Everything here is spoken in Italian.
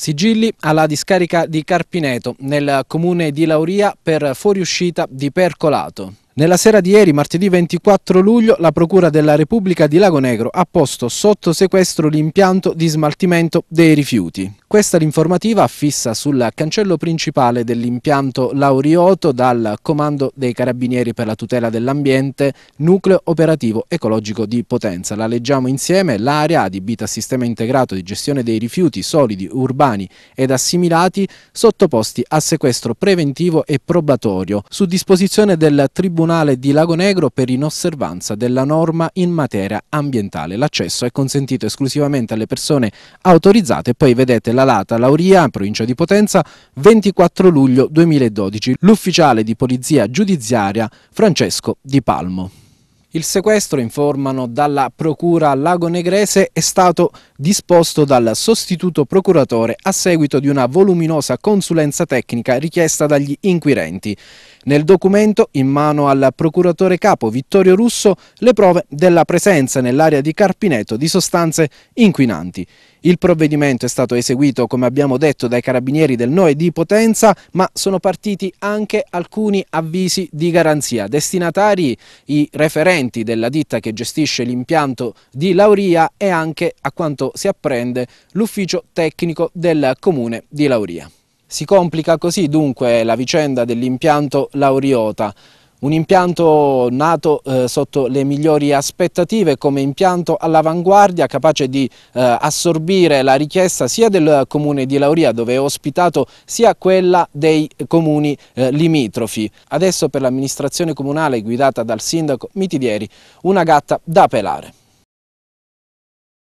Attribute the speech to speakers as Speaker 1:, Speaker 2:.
Speaker 1: Sigilli alla discarica di Carpineto, nel comune di Lauria, per fuoriuscita di percolato. Nella sera di ieri, martedì 24 luglio, la Procura della Repubblica di Lago Negro ha posto sotto sequestro l'impianto di smaltimento dei rifiuti. Questa l'informativa fissa sul cancello principale dell'impianto Laurioto dal Comando dei Carabinieri per la tutela dell'ambiente, nucleo operativo ecologico di Potenza. La leggiamo insieme, l'area adibita a sistema integrato di gestione dei rifiuti solidi, urbani ed assimilati, sottoposti a sequestro preventivo e probatorio, su disposizione del Tribunale di Lagonegro per inosservanza della norma in materia ambientale. L'accesso è consentito esclusivamente alle persone autorizzate, poi vedete la segnalata a Lauria, provincia di Potenza, 24 luglio 2012, l'ufficiale di polizia giudiziaria Francesco Di Palmo. Il sequestro, informano dalla Procura Lago Negrese, è stato disposto dal sostituto procuratore a seguito di una voluminosa consulenza tecnica richiesta dagli inquirenti. Nel documento, in mano al procuratore capo Vittorio Russo, le prove della presenza nell'area di Carpineto di sostanze inquinanti. Il provvedimento è stato eseguito, come abbiamo detto, dai carabinieri del Noe di Potenza, ma sono partiti anche alcuni avvisi di garanzia. Destinatari i referenti della ditta che gestisce l'impianto di Lauria e anche, a quanto si apprende, l'ufficio tecnico del comune di Lauria. Si complica così dunque la vicenda dell'impianto Lauriota. Un impianto nato eh, sotto le migliori aspettative come impianto all'avanguardia capace di eh, assorbire la richiesta sia del comune di Lauria dove è ospitato sia quella dei comuni eh, limitrofi. Adesso per l'amministrazione comunale guidata dal sindaco Mitidieri una gatta da pelare.